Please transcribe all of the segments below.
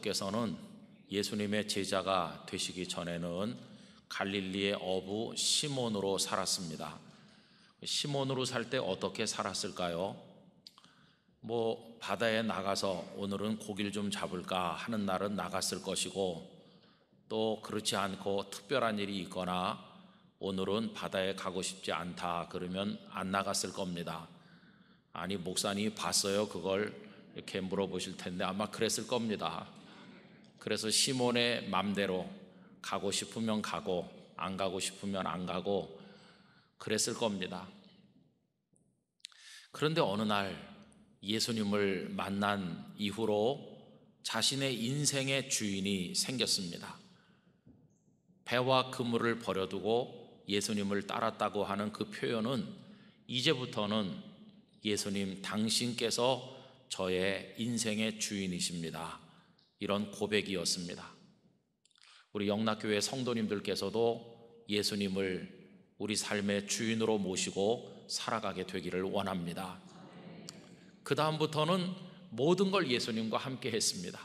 사도께서는 예수님의 제자가 되시기 전에는 갈릴리의 어부 시몬으로 살았습니다. 시몬으로 살 때 어떻게 살았을까요? 뭐 바다에 나가서 오늘은 고기를 좀 잡을까 하는 날은 나갔을 것이고 또 그렇지 않고 특별한 일이 있거나 오늘은 바다에 가고 싶지 않다 그러면 안 나갔을 겁니다. 아니 목사님이 봤어요 그걸 이렇게 물어보실 텐데 아마 그랬을 겁니다. 그래서 시몬의 맘대로 가고 싶으면 가고 안 가고 싶으면 안 가고 그랬을 겁니다. 그런데 어느 날 예수님을 만난 이후로 자신의 인생의 주인이 생겼습니다. 배와 그물을 버려두고 예수님을 따랐다고 하는 그 표현은 이제부터는 예수님 당신께서 저의 인생의 주인이십니다. 이런 고백이었습니다. 우리 영락교회 성도님들께서도 예수님을 우리 삶의 주인으로 모시고 살아가게 되기를 원합니다. 그 다음부터는 모든 걸 예수님과 함께 했습니다.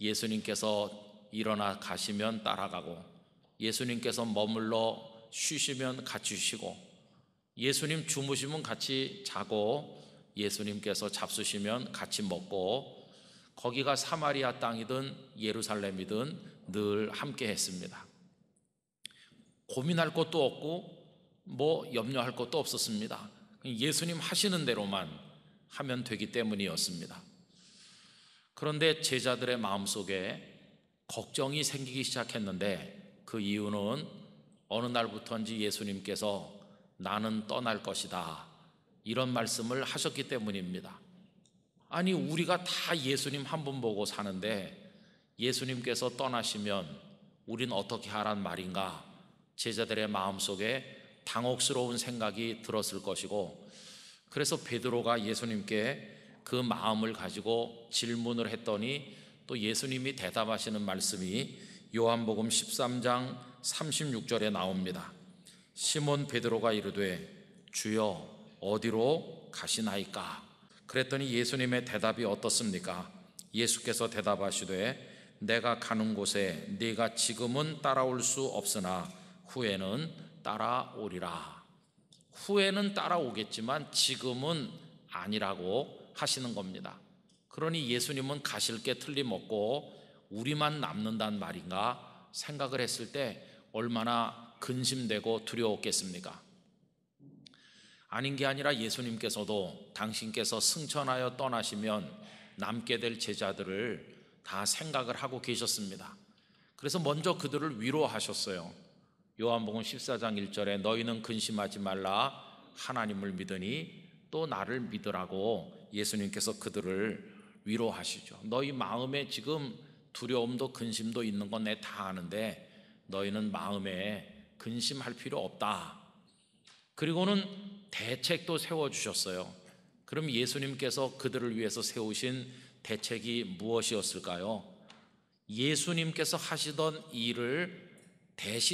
예수님께서 일어나 가시면 따라가고 예수님께서 머물러 쉬시면 같이 쉬고 예수님 주무시면 같이 자고 예수님께서 잡수시면 같이 먹고 거기가 사마리아 땅이든 예루살렘이든 늘 함께 했습니다. 고민할 것도 없고 뭐 염려할 것도 없었습니다. 예수님 하시는 대로만 하면 되기 때문이었습니다. 그런데 제자들의 마음속에 걱정이 생기기 시작했는데 그 이유는 어느 날부터인지 예수님께서 나는 떠날 것이다. 이런 말씀을 하셨기 때문입니다. 아니 우리가 다 예수님 한 분 보고 사는데 예수님께서 떠나시면 우린 어떻게 하란 말인가? 제자들의 마음속에 당혹스러운 생각이 들었을 것이고 그래서 베드로가 예수님께 그 마음을 가지고 질문을 했더니 또 예수님이 대답하시는 말씀이 요한복음 13장 36절에 나옵니다. 시몬 베드로가 이르되 주여 어디로 가시나이까 그랬더니 예수님의 대답이 어떻습니까? 예수께서 대답하시되 내가 가는 곳에 네가 지금은 따라올 수 없으나 후에는 따라오리라. 후에는 따라오겠지만 지금은 아니라고 하시는 겁니다. 그러니 예수님은 가실 게 틀림없고 우리만 남는단 말인가 생각을 했을 때 얼마나 근심되고 두려웠겠습니까? 아닌 게 아니라 예수님께서도 당신께서 승천하여 떠나시면 남게 될 제자들을 다 생각을 하고 계셨습니다. 그래서 먼저 그들을 위로하셨어요. 요한복음 14장 1절에 너희는 근심하지 말라 하나님을 믿으니 또 나를 믿으라고 예수님께서 그들을 위로하시죠. 너희 마음에 지금 두려움도 근심도 있는 건 내 다 아는데 너희는 마음에 근심할 필요 없다. 그리고는 대책도 세워주셨어요. 그럼 예수님께서 그들을 위해서 세우신 대책이 무엇이었을까요? 예수님께서 하시던 일을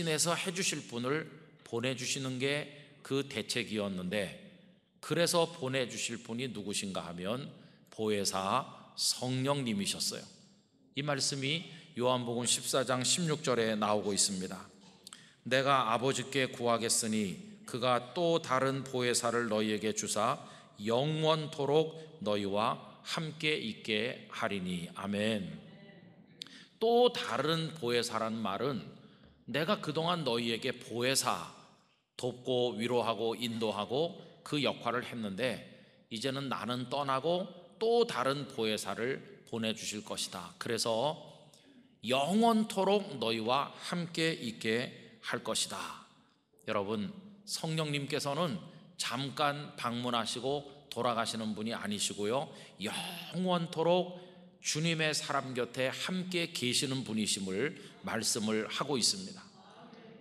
대신해서 해주실 분을 보내주시는 게 그 대책이었는데, 그래서 보내주실 분이 누구신가 하면 보혜사 성령님이셨어요. 이 말씀이 요한복음 14장 16절에 나오고 있습니다. 내가 아버지께 구하겠으니 그가 또 다른 보혜사를 너희에게 주사 영원토록 너희와 함께 있게 하리니 아멘. 또 다른 보혜사란 말은 내가 그동안 너희에게 보혜사 돕고 위로하고 인도하고 그 역할을 했는데 이제는 나는 떠나고 또 다른 보혜사를 보내주실 것이다. 그래서 영원토록 너희와 함께 있게 할 것이다. 여러분, 성령님께서는 잠깐 방문하시고 돌아가시는 분이 아니시고요. 영원토록 주님의 사람 곁에 함께 계시는 분이심을 말씀을 하고 있습니다.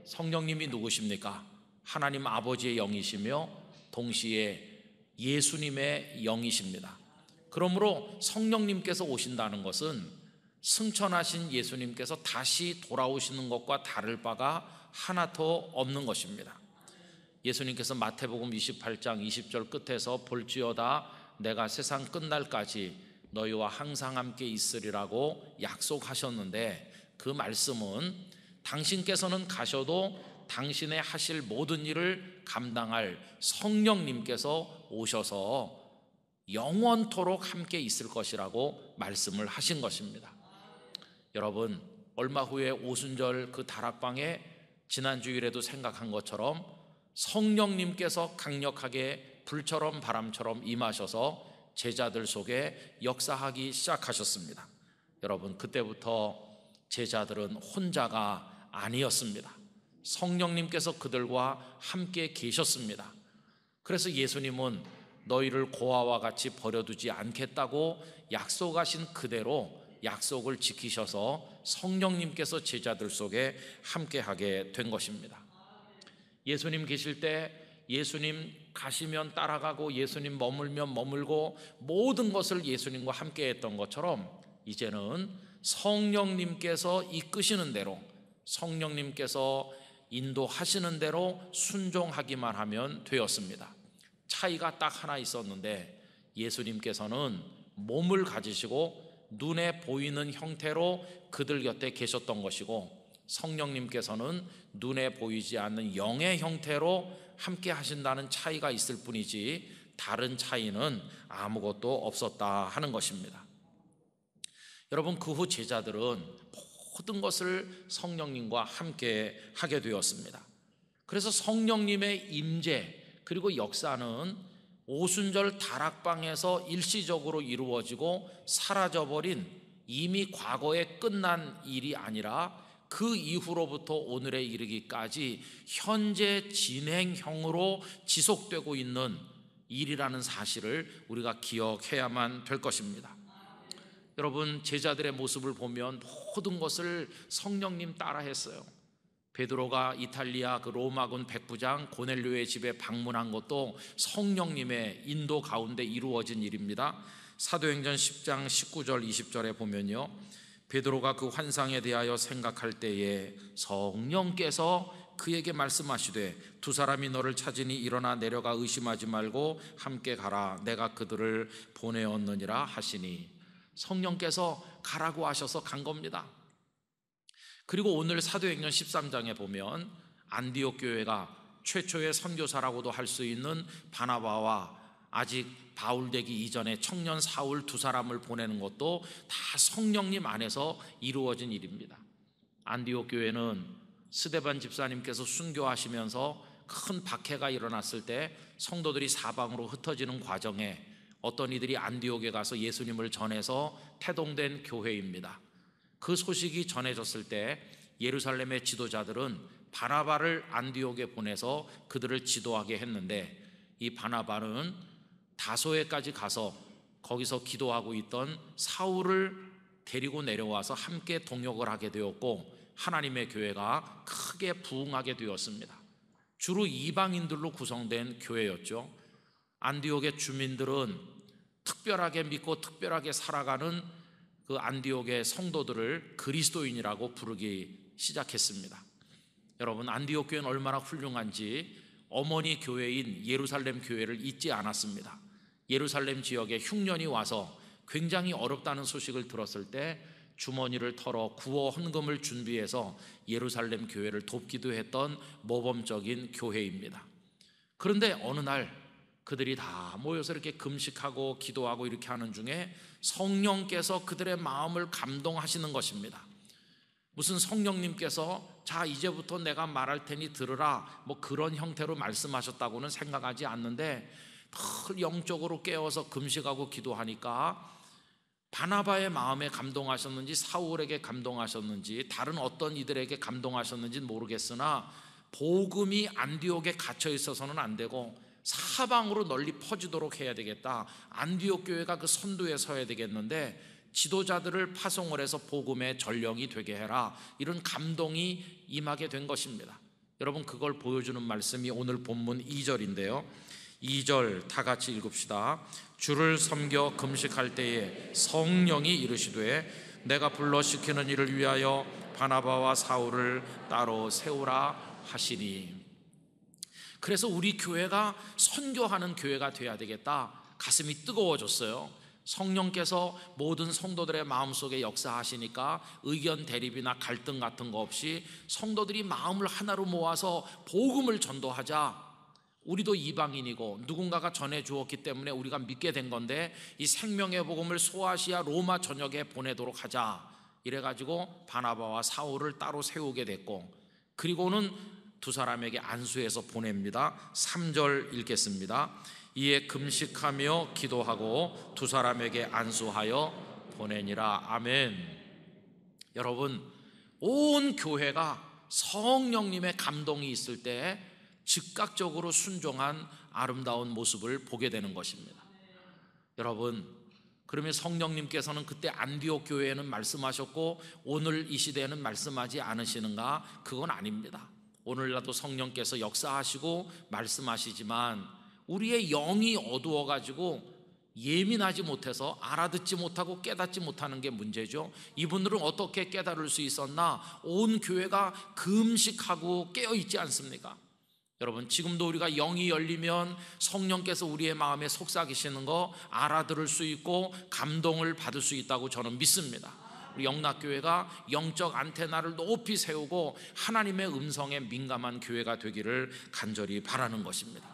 성령님이 누구십니까? 하나님 아버지의 영이시며 동시에 예수님의 영이십니다. 그러므로 성령님께서 오신다는 것은 승천하신 예수님께서 다시 돌아오시는 것과 다를 바가 하나 더 없는 것입니다. 예수님께서 마태복음 28장 20절 끝에서 볼지어다 내가 세상 끝날까지 너희와 항상 함께 있으리라고 약속하셨는데 그 말씀은 당신께서는 가셔도 당신의 하실 모든 일을 감당할 성령님께서 오셔서 영원토록 함께 있을 것이라고 말씀을 하신 것입니다. 여러분, 얼마 후에 오순절 그 다락방에 지난 주일에도 생각한 것처럼 성령님께서 강력하게 불처럼 바람처럼 임하셔서 제자들 속에 역사하기 시작하셨습니다. 여러분, 그때부터 제자들은 혼자가 아니었습니다. 성령님께서 그들과 함께 계셨습니다. 그래서 예수님은 너희를 고아와 같이 버려두지 않겠다고 약속하신 그대로 약속을 지키셔서 성령님께서 제자들 속에 함께하게 된 것입니다. 예수님 계실 때 예수님 가시면 따라가고 예수님 머물면 머물고 모든 것을 예수님과 함께 했던 것처럼 이제는 성령님께서 이끄시는 대로 성령님께서 인도하시는 대로 순종하기만 하면 되었습니다. 차이가 딱 하나 있었는데 예수님께서는 몸을 가지시고 눈에 보이는 형태로 그들 곁에 계셨던 것이고 성령님께서는 눈에 보이지 않는 영의 형태로 함께 하신다는 차이가 있을 뿐이지 다른 차이는 아무것도 없었다 하는 것입니다. 여러분 그 후 제자들은 모든 것을 성령님과 함께 하게 되었습니다. 그래서 성령님의 임재 그리고 역사는 오순절 다락방에서 일시적으로 이루어지고 사라져버린 이미 과거에 끝난 일이 아니라 그 이후로부터 오늘에 이르기까지 현재 진행형으로 지속되고 있는 일이라는 사실을 우리가 기억해야만 될 것입니다. 여러분 제자들의 모습을 보면 모든 것을 성령님 따라 했어요. 베드로가 이탈리아 그 로마군 백부장 고넬료의 집에 방문한 것도 성령님의 인도 가운데 이루어진 일입니다. 사도행전 10장 19절 20절에 보면요. 베드로가 그 환상에 대하여 생각할 때에 성령께서 그에게 말씀하시되 두 사람이 너를 찾으니 일어나 내려가 의심하지 말고 함께 가라 내가 그들을 보내었느니라 하시니 성령께서 가라고 하셔서 간 겁니다. 그리고 오늘 사도행전 13장에 보면 안디옥 교회가 최초의 선교사라고도 할 수 있는 바나바와 아직 바울 되기 이전에 청년 사울 두 사람을 보내는 것도 다 성령님 안에서 이루어진 일입니다. 안디옥 교회는 스데반 집사님께서 순교하시면서 큰 박해가 일어났을 때 성도들이 사방으로 흩어지는 과정에 어떤 이들이 안디옥에 가서 예수님을 전해서 태동된 교회입니다. 그 소식이 전해졌을 때 예루살렘의 지도자들은 바나바를 안디옥에 보내서 그들을 지도하게 했는데 이 바나바는 다소에까지 가서 거기서 기도하고 있던 사울을 데리고 내려와서 함께 동역을 하게 되었고 하나님의 교회가 크게 부흥하게 되었습니다. 주로 이방인들로 구성된 교회였죠. 안디옥의 주민들은 특별하게 믿고 특별하게 살아가는 그 안디옥의 성도들을 그리스도인이라고 부르기 시작했습니다. 여러분, 안디옥 교회는 얼마나 훌륭한지 어머니 교회인 예루살렘 교회를 잊지 않았습니다. 예루살렘 지역에 흉년이 와서 굉장히 어렵다는 소식을 들었을 때 주머니를 털어 구호 헌금을 준비해서 예루살렘 교회를 돕기도 했던 모범적인 교회입니다. 그런데 어느 날 그들이 다 모여서 이렇게 금식하고 기도하고 이렇게 하는 중에 성령께서 그들의 마음을 감동하시는 것입니다. 무슨 성령님께서 자 이제부터 내가 말할 테니 들으라 뭐 그런 형태로 말씀하셨다고는 생각하지 않는데 영적으로 깨워서 금식하고 기도하니까 바나바의 마음에 감동하셨는지 사울에게 감동하셨는지 다른 어떤 이들에게 감동하셨는지는 모르겠으나 복음이 안디옥에 갇혀 있어서는 안 되고 사방으로 널리 퍼지도록 해야 되겠다. 안디옥 교회가 그 선두에 서야 되겠는데 지도자들을 파송을 해서 복음의 전령이 되게 해라. 이런 감동이 임하게 된 것입니다. 여러분 그걸 보여주는 말씀이 오늘 본문 2절인데요. 2절 다 같이 읽읍시다. 주를 섬겨 금식할 때에 성령이 이르시되 내가 불러 시키는 일을 위하여 바나바와 사울을 따로 세우라 하시니 그래서 우리 교회가 선교하는 교회가 돼야 되겠다. 가슴이 뜨거워졌어요. 성령께서 모든 성도들의 마음속에 역사하시니까 의견 대립이나 갈등 같은 거 없이 성도들이 마음을 하나로 모아서 복음을 전도하자. 우리도 이방인이고 누군가가 전해 주었기 때문에 우리가 믿게 된 건데 이 생명의 복음을 소아시아 로마 전역에 보내도록 하자. 이래 가지고 바나바와 사울을 따로 세우게 됐고 그리고는 두 사람에게 안수해서 보냅니다. 3절 읽겠습니다. 이에 금식하며 기도하고 두 사람에게 안수하여 보내니라. 아멘. 여러분, 온 교회가 성령님의 감동이 있을 때 즉각적으로 순종한 아름다운 모습을 보게 되는 것입니다. 여러분, 그러면 성령님께서는 그때 안디옥 교회에는 말씀하셨고 오늘 이 시대에는 말씀하지 않으시는가? 그건 아닙니다. 오늘날도 성령께서 역사하시고 말씀하시지만 우리의 영이 어두워 가지고 예민하지 못해서 알아듣지 못하고 깨닫지 못하는 게 문제죠. 이분들은 어떻게 깨달을 수 있었나? 온 교회가 금식하고 깨어 있지 않습니까? 여러분 지금도 우리가 영이 열리면 성령께서 우리의 마음에 속삭이시는 거 알아들을 수 있고 감동을 받을 수 있다고 저는 믿습니다. 우리 영락교회가 영적 안테나를 높이 세우고 하나님의 음성에 민감한 교회가 되기를 간절히 바라는 것입니다.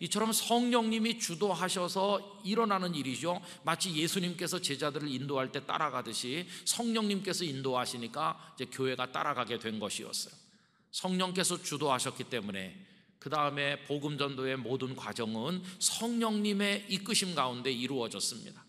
이처럼 성령님이 주도하셔서 일어나는 일이죠. 마치 예수님께서 제자들을 인도할 때 따라가듯이 성령님께서 인도하시니까 이제 교회가 따라가게 된 것이었어요. 성령께서 주도하셨기 때문에 그 다음에 복음 전도의 모든 과정은 성령님의 이끄심 가운데 이루어졌습니다.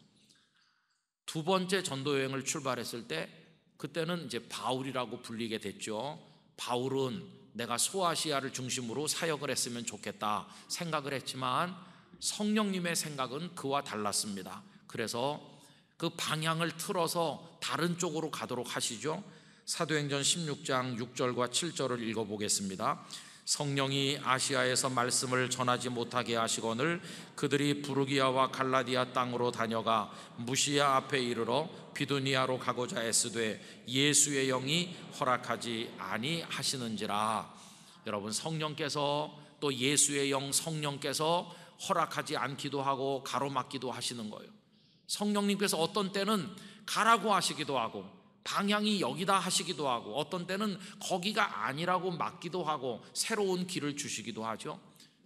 두 번째 전도 여행을 출발했을 때 그때는 이제 바울이라고 불리게 됐죠. 바울은 내가 소아시아를 중심으로 사역을 했으면 좋겠다 생각을 했지만 성령님의 생각은 그와 달랐습니다. 그래서 그 방향을 틀어서 다른 쪽으로 가도록 하시죠. 사도행전 16장 6절과 7절을 읽어보겠습니다. 성령이 아시아에서 말씀을 전하지 못하게 하시거늘 그들이 부르기아와 갈라디아 땅으로 다녀가 무시아 앞에 이르러 비두니아로 가고자 애쓰되 예수의 영이 허락하지 아니하시는지라 여러분 성령께서 또 예수의 영 성령께서 허락하지 않기도 하고 가로막기도 하시는 거예요. 성령님께서 어떤 때는 가라고 하시기도 하고 방향이 여기다 하시기도 하고 어떤 때는 거기가 아니라고 막기도 하고 새로운 길을 주시기도 하죠.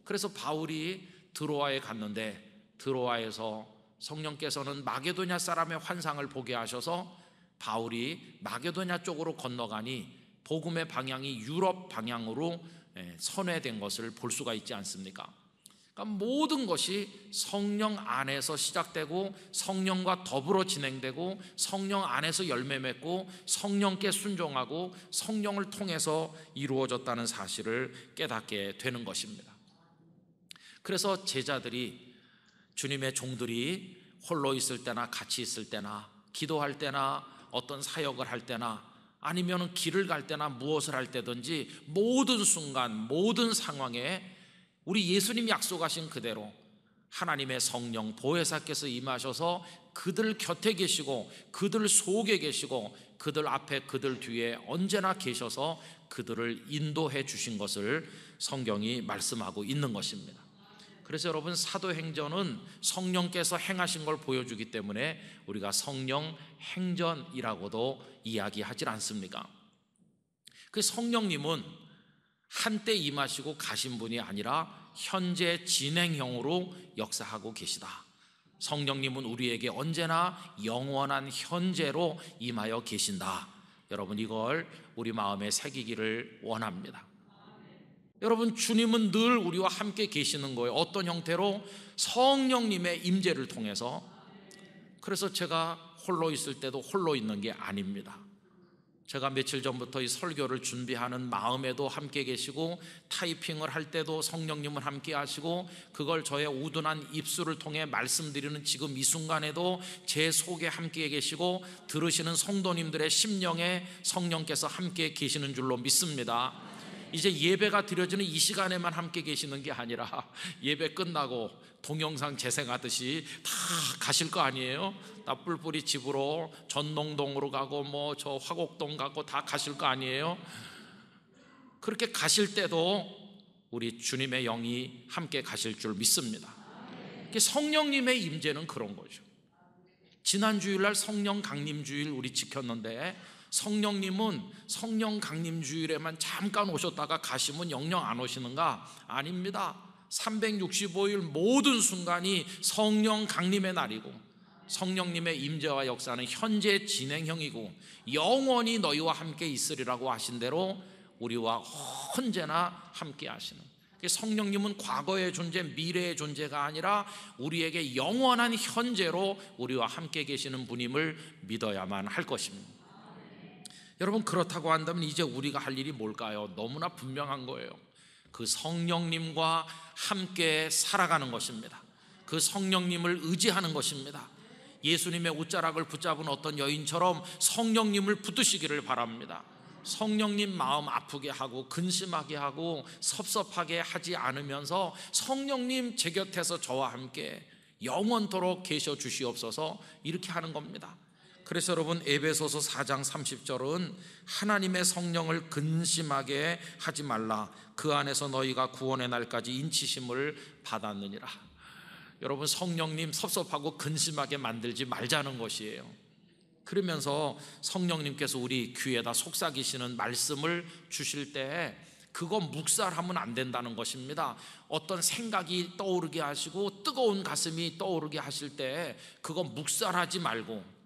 그래서 바울이 드로아에 갔는데 드로아에서 성령께서는 마게도냐 사람의 환상을 보게 하셔서 바울이 마게도냐 쪽으로 건너가니 복음의 방향이 유럽 방향으로 예, 선회된 것을 볼 수가 있지 않습니까? 그러니까 모든 것이 성령 안에서 시작되고 성령과 더불어 진행되고 성령 안에서 열매 맺고 성령께 순종하고 성령을 통해서 이루어졌다는 사실을 깨닫게 되는 것입니다. 그래서 제자들이 주님의 종들이 홀로 있을 때나 같이 있을 때나 기도할 때나 어떤 사역을 할 때나 아니면 길을 갈 때나 무엇을 할 때든지 모든 순간 모든 상황에 우리 예수님 약속하신 그대로 하나님의 성령 보혜사께서 임하셔서 그들 곁에 계시고 그들 속에 계시고 그들 앞에 그들 뒤에 언제나 계셔서 그들을 인도해 주신 것을 성경이 말씀하고 있는 것입니다. 그래서 여러분 사도행전은 성령께서 행하신 걸 보여주기 때문에 우리가 성령 행전이라고도 이야기하지 않습니까? 그 성령님은 한때 임하시고 가신 분이 아니라 현재 진행형으로 역사하고 계시다. 성령님은 우리에게 언제나 영원한 현재로 임하여 계신다. 여러분 이걸 우리 마음에 새기기를 원합니다. 여러분 주님은 늘 우리와 함께 계시는 거예요. 어떤 형태로 성령님의 임재를 통해서. 그래서 제가 홀로 있을 때도 홀로 있는 게 아닙니다. 제가 며칠 전부터 이 설교를 준비하는 마음에도 함께 계시고 타이핑을 할 때도 성령님을 함께 하시고 그걸 저의 우둔한 입술을 통해 말씀드리는 지금 이 순간에도 제 속에 함께 계시고 들으시는 성도님들의 심령에 성령께서 함께 계시는 줄로 믿습니다. 이제 예배가 드려지는 이 시간에만 함께 계시는 게 아니라 예배 끝나고 동영상 재생하듯이 다 가실 거 아니에요? 나 뿔뿔이 집으로 전농동으로 가고 뭐 저 화곡동 가고 다 가실 거 아니에요? 그렇게 가실 때도 우리 주님의 영이 함께 가실 줄 믿습니다. 성령님의 임재는 그런 거죠. 지난 주일날 성령 강림 주일 우리 지켰는데 성령님은 성령 강림 주일에만 잠깐 오셨다가 가시면 영영 안 오시는가? 아닙니다. 365일 모든 순간이 성령 강림의 날이고 성령님의 임재와 역사는 현재 진행형이고 영원히 너희와 함께 있으리라고 하신 대로 우리와 언제나 함께 하시는 성령님은 과거의 존재, 미래의 존재가 아니라 우리에게 영원한 현재로 우리와 함께 계시는 분임을 믿어야만 할 것입니다. 여러분 그렇다고 한다면 이제 우리가 할 일이 뭘까요? 너무나 분명한 거예요. 그 성령님과 함께 살아가는 것입니다. 그 성령님을 의지하는 것입니다. 예수님의 옷자락을 붙잡은 어떤 여인처럼 성령님을 붙드시기를 바랍니다. 성령님 마음 아프게 하고 근심하게 하고 섭섭하게 하지 않으면서 성령님 제 곁에서 저와 함께 영원토록 계셔 주시옵소서 이렇게 하는 겁니다. 그래서 여러분 에베소서 4장 30절은 하나님의 성령을 근심하게 하지 말라 그 안에서 너희가 구원의 날까지 인치심을 받았느니라. 여러분 성령님 섭섭하고 근심하게 만들지 말자는 것이에요. 그러면서 성령님께서 우리 귀에다 속삭이시는 말씀을 주실 때 그거 묵살하면 안 된다는 것입니다. 어떤 생각이 떠오르게 하시고 뜨거운 가슴이 떠오르게 하실 때 그거 묵살하지 말고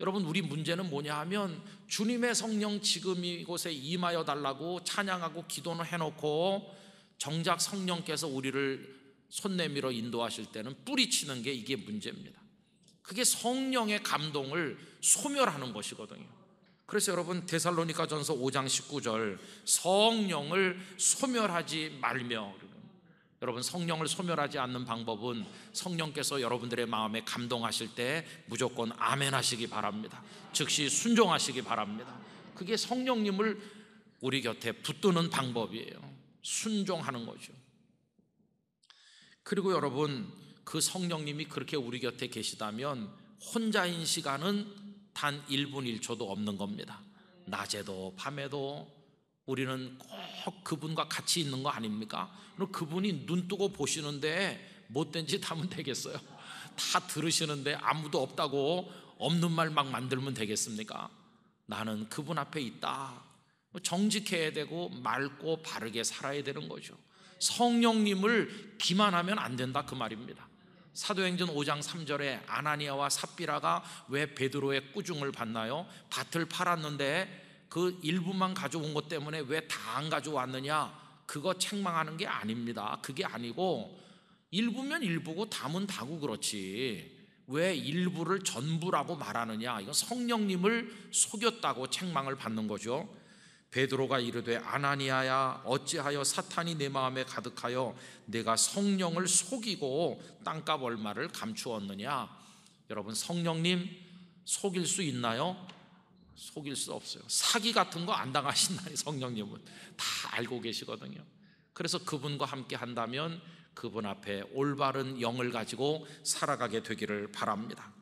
여러분 우리 문제는 뭐냐 하면 주님의 성령 지금 이곳에 임하여 달라고 찬양하고 기도는 해놓고 정작 성령께서 우리를 손 내밀어 인도하실 때는 뿌리치는 게 이게 문제입니다. 그게 성령의 감동을 소멸하는 것이거든요. 그래서 여러분 데살로니가전서 5장 19절 성령을 소멸하지 말며 여러분 성령을 소멸하지 않는 방법은 성령께서 여러분들의 마음에 감동하실 때 무조건 아멘 하시기 바랍니다. 즉시 순종하시기 바랍니다. 그게 성령님을 우리 곁에 붙드는 방법이에요. 순종하는 거죠. 그리고 여러분 그 성령님이 그렇게 우리 곁에 계시다면 혼자인 시간은 단 1분 1초도 없는 겁니다. 낮에도 밤에도 우리는 꼭 그분과 같이 있는 거 아닙니까? 그럼 그분이 눈 뜨고 보시는데 못된 짓 하면 되겠어요? 다 들으시는데 아무도 없다고 없는 말 막 만들면 되겠습니까? 나는 그분 앞에 있다. 정직해야 되고 맑고 바르게 살아야 되는 거죠. 성령님을 기만하면 안 된다 그 말입니다. 사도행전 5장 3절에 아나니아와 삽비라가 왜 베드로의 꾸중을 받나요? 밭을 팔았는데 그 일부만 가져온 것 때문에 왜 다 안 가져왔느냐 그거 책망하는 게 아닙니다. 그게 아니고 일부면 일부고 담은 다고 그렇지. 왜 일부를 전부라고 말하느냐? 이건 성령님을 속였다고 책망을 받는 거죠. 베드로가 이르되 아나니아야 어찌하여 사탄이 내 마음에 가득하여 내가 성령을 속이고 땅값 얼마를 감추었느냐? 여러분 성령님 속일 수 있나요? 속일 수 없어요. 사기 같은 거 안 당하신다니 성령님은 다 알고 계시거든요. 그래서 그분과 함께 한다면 그분 앞에 올바른 영을 가지고 살아가게 되기를 바랍니다.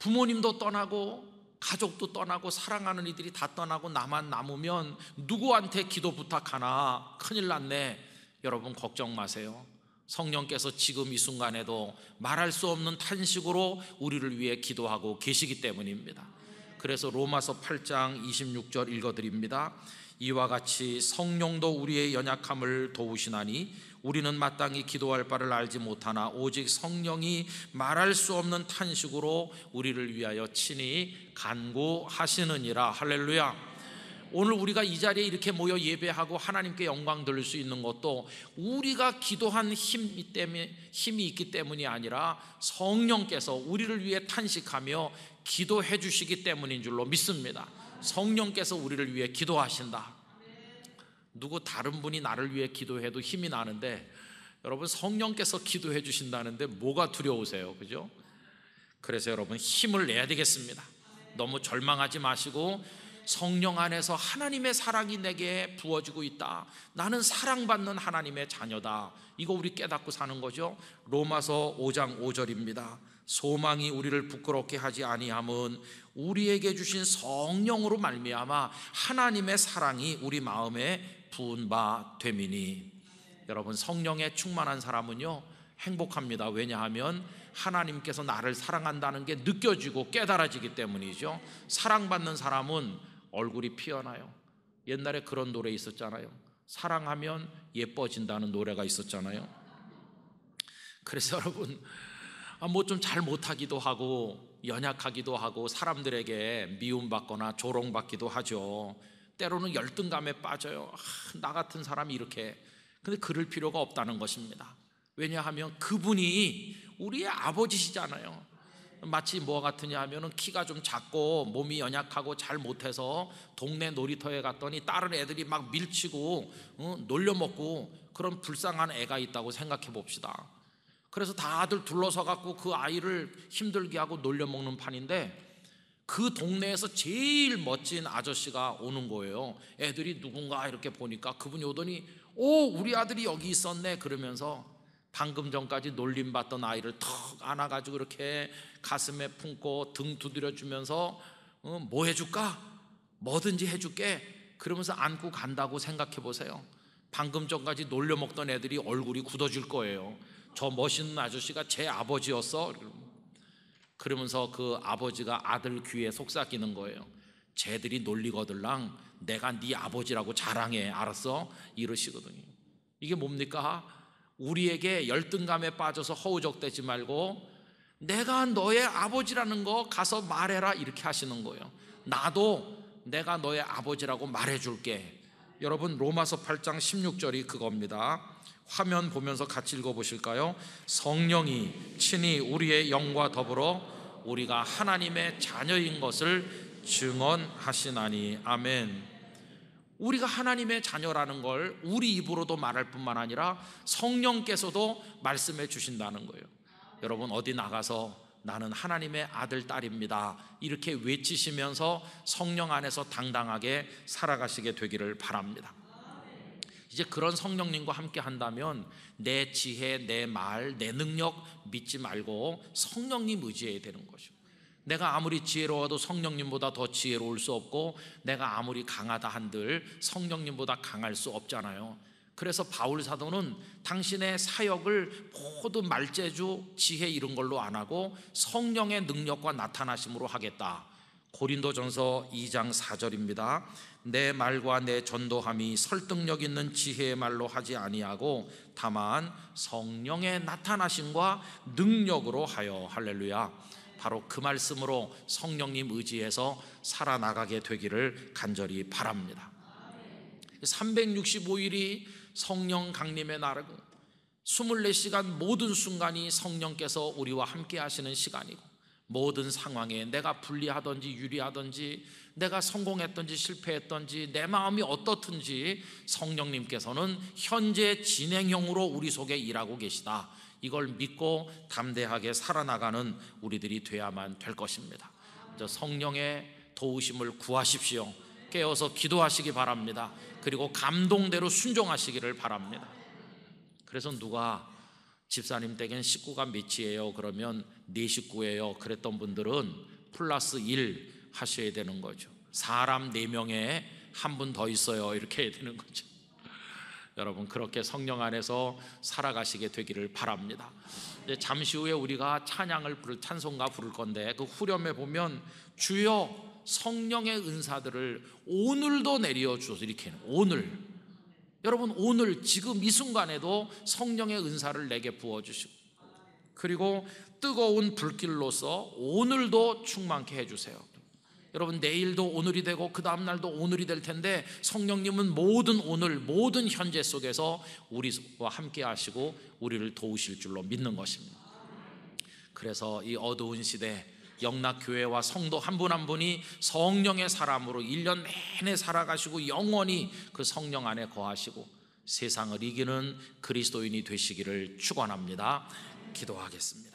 부모님도 떠나고 가족도 떠나고 사랑하는 이들이 다 떠나고 나만 남으면 누구한테 기도 부탁하나 큰일 났네. 여러분 걱정 마세요. 성령께서 지금 이 순간에도 말할 수 없는 탄식으로 우리를 위해 기도하고 계시기 때문입니다. 그래서 로마서 8장 26절 읽어드립니다. 이와 같이 성령도 우리의 연약함을 도우시나니 우리는 마땅히 기도할 바를 알지 못하나 오직 성령이 말할 수 없는 탄식으로 우리를 위하여 친히 간구하시느니라 할렐루야. 오늘 우리가 이 자리에 이렇게 모여 예배하고 하나님께 영광 돌릴 수 있는 것도 우리가 기도한 힘이 때문에 힘이 있기 때문이 아니라 성령께서 우리를 위해 탄식하며 기도해 주시기 때문인 줄로 믿습니다. 성령께서 우리를 위해 기도하신다. 누구 다른 분이 나를 위해 기도해도 힘이 나는데 여러분 성령께서 기도해 주신다는데 뭐가 두려우세요? 그죠? 그래서 여러분 힘을 내야 되겠습니다. 너무 절망하지 마시고 성령 안에서 하나님의 사랑이 내게 부어지고 있다. 나는 사랑받는 하나님의 자녀다. 이거 우리 깨닫고 사는 거죠. 로마서 5장 5절입니다. 소망이 우리를 부끄럽게 하지 아니함은 우리에게 주신 성령으로 말미암아 하나님의 사랑이 우리 마음에 부은 바 되미니. 여러분 성령에 충만한 사람은요 행복합니다. 왜냐하면 하나님께서 나를 사랑한다는 게 느껴지고 깨달아지기 때문이죠. 사랑받는 사람은 얼굴이 피어나요. 옛날에 그런 노래 있었잖아요. 사랑하면 예뻐진다는 노래가 있었잖아요. 그래서 여러분, 아, 뭐좀 잘 못하기도 하고, 연약하기도 하고, 사람들에게 미움받거나 조롱받기도 하죠. 때로는 열등감에 빠져요. 아, 나 같은 사람이 이렇게. 근데 그럴 필요가 없다는 것입니다. 왜냐하면 그분이 우리의 아버지시잖아요. 마치 뭐 같으냐 하면은 키가 좀 작고 몸이 연약하고 잘 못해서 동네 놀이터에 갔더니 다른 애들이 막 밀치고 어? 놀려먹고 그런 불쌍한 애가 있다고 생각해 봅시다. 그래서 다들 둘러서 갖고 그 아이를 힘들게 하고 놀려먹는 판인데 그 동네에서 제일 멋진 아저씨가 오는 거예요. 애들이 누군가 이렇게 보니까 그분이 오더니 오 우리 아들이 여기 있었네 그러면서 방금 전까지 놀림받던 아이를 턱 안아가지고 이렇게 가슴에 품고 등 두드려주면서 어, 뭐 해줄까? 뭐든지 해줄게. 그러면서 안고 간다고 생각해 보세요. 방금 전까지 놀려먹던 애들이 얼굴이 굳어질 거예요. 저 멋있는 아저씨가 제 아버지였어. 그러면서 그 아버지가 아들 귀에 속삭이는 거예요. 쟤들이 놀리거들랑 내가 네 아버지라고 자랑해. 알았어? 이러시거든요. 이게 뭡니까? 우리에게 열등감에 빠져서 허우적대지 말고 내가 너의 아버지라는 거 가서 말해라 이렇게 하시는 거예요. 나도 내가 너의 아버지라고 말해줄게. 여러분 로마서 8장 16절이 그겁니다. 화면 보면서 같이 읽어보실까요? 성령이 친히 우리의 영과 더불어 우리가 하나님의 자녀인 것을 증언하시나니 아멘. 우리가 하나님의 자녀라는 걸 우리 입으로도 말할 뿐만 아니라 성령께서도 말씀해 주신다는 거예요. 여러분 어디 나가서 나는 하나님의 아들, 딸입니다. 이렇게 외치시면서 성령 안에서 당당하게 살아가시게 되기를 바랍니다. 이제 그런 성령님과 함께 한다면 내 지혜, 내 말, 내 능력 믿지 말고 성령님 의지해야 되는 것이죠. 내가 아무리 지혜로워도 성령님보다 더 지혜로울 수 없고 내가 아무리 강하다 한들 성령님보다 강할 수 없잖아요. 그래서 바울 사도는 당신의 사역을 모두 말재주 지혜 이런 걸로 안 하고 성령의 능력과 나타나심으로 하겠다. 고린도전서 2장 4절입니다. 내 말과 내 전도함이 설득력 있는 지혜의 말로 하지 아니하고 다만 성령의 나타나심과 능력으로 하여 할렐루야. 바로 그 말씀으로 성령님 의지해서 살아나가게 되기를 간절히 바랍니다. 365일이 성령 강림의 날이고 24시간 모든 순간이 성령께서 우리와 함께 하시는 시간이고 모든 상황에 내가 불리하든지 유리하든지 내가 성공했든지 실패했든지 내 마음이 어떻든지 성령님께서는 현재 진행형으로 우리 속에 일하고 계시다. 이걸 믿고 담대하게 살아나가는 우리들이 되야만 될 것입니다. 성령의 도우심을 구하십시오. 깨어서 기도하시기 바랍니다. 그리고 감동대로 순종하시기를 바랍니다. 그래서 누가 집사님 댁엔 식구가 몇이에요? 그러면 네 식구예요. 그랬던 분들은 플러스 1 하셔야 되는 거죠. 사람 4명에 한 분 더 있어요. 이렇게 해야 되는 거죠. 여러분 그렇게 성령 안에서 살아가시게 되기를 바랍니다. 잠시 후에 우리가 찬양을 부를 찬송가 부를 건데 그 후렴에 보면 주여 성령의 은사들을 오늘도 내려 주소서 이렇게 오늘 여러분 오늘 지금 이 순간에도 성령의 은사를 내게 부어 주시고 그리고 뜨거운 불길로서 오늘도 충만케 해 주세요. 여러분 내일도 오늘이 되고 그 다음 날도 오늘이 될 텐데 성령님은 모든 오늘 모든 현재 속에서 우리와 함께 하시고 우리를 도우실 줄로 믿는 것입니다. 그래서 이 어두운 시대 영락교회와 성도 한 분한 한 분이 성령의 사람으로 1년 내내 살아가시고 영원히 그 성령 안에 거하시고 세상을 이기는 그리스도인이 되시기를 축원합니다. 기도하겠습니다.